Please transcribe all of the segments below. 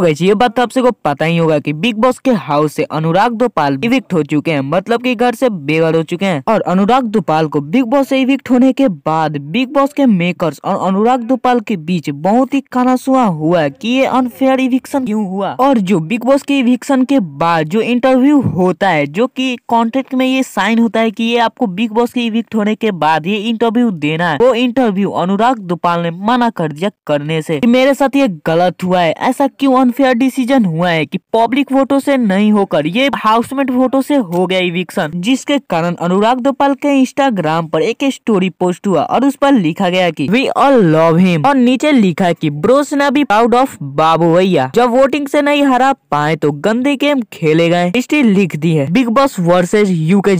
तो गई ये बात तो आप सबको पता ही होगा कि बिग बॉस के हाउस से अनुराग दोपाल इविक्ट हो चुके हैं मतलब कि घर से बेघर हो चुके हैं और अनुराग दोपाल को बिग बॉस से इविक्ट होने के बाद बिग बॉस के मेकर्स और अनुराग दोपाल के बीच बहुत ही कानासुआ हुआ कि ये अनफेयर इविक्शन क्यों हुआ और जो बिग बॉस के इविक्शन के बाद जो इंटरव्यू होता है जो की कॉन्ट्रेक्ट में ये साइन होता है की ये आपको बिग बॉस के इविक्ट होने के बाद ये इंटरव्यू देना है वो इंटरव्यू अनुराग दोपाल ने मना कर दिया करने से मेरे साथ ये गलत हुआ है ऐसा क्यों अनफेयर डिसीजन हुआ है कि पब्लिक वोटो से नहीं होकर ये हाउसमेट वोटो से हो गया इविक्शन जिसके कारण अनुराग दोपाल के इंस्टाग्राम पर एक स्टोरी पोस्ट हुआ और उस पर लिखा गया कि वी ऑल लव हिम और नीचे लिखा कि ब्रोस ना बी प्राउड ऑफ बाबू भैया जब वोटिंग से नहीं हरा पाए तो गंदे गेम खेले गए हिस्ट्री लिख दी है Bigg Boss versus U K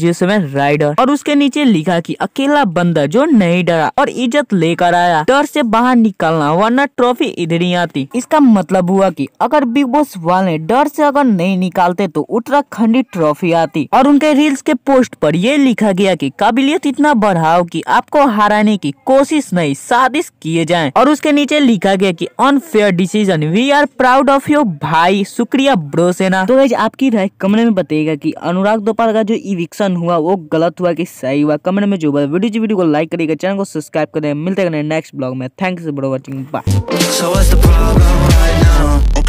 rider और उसके नीचे लिखा की अकेला बंदा जो नहीं डरा और इज्जत लेकर आया डर से बाहर निकलना वरना ट्रॉफी इधर ही आती इसका मतलब हुआ कि अगर बिग बॉस वाले डर से अगर नहीं निकालते तो उत्तराखंडी ट्रॉफी आती और उनके रील्स के पोस्ट पर ये लिखा गया कि काबिलियत इतना बढ़ाओ कि आपको हराने की कोशिश नहीं साजिश किए जाए और उसके नीचे लिखा गया कि unfair decision we are proud of your भाई शुक्रिया ब्रोसेना तो आपकी राय कमेंट में बताइएगा की अनुराग दोपहर का जो इविक्शन हुआ वो गलत हुआ की सही हुआ कमेंट में जो वीडियो वीडियो को लाइक करेगा चैनल को सब्सक्राइब करें मिलते हैं नेक्स्ट ब्लॉग में thanks for watching bye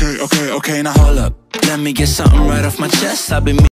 okay, okay, okay, now hold up Let me get something right off my chest I've been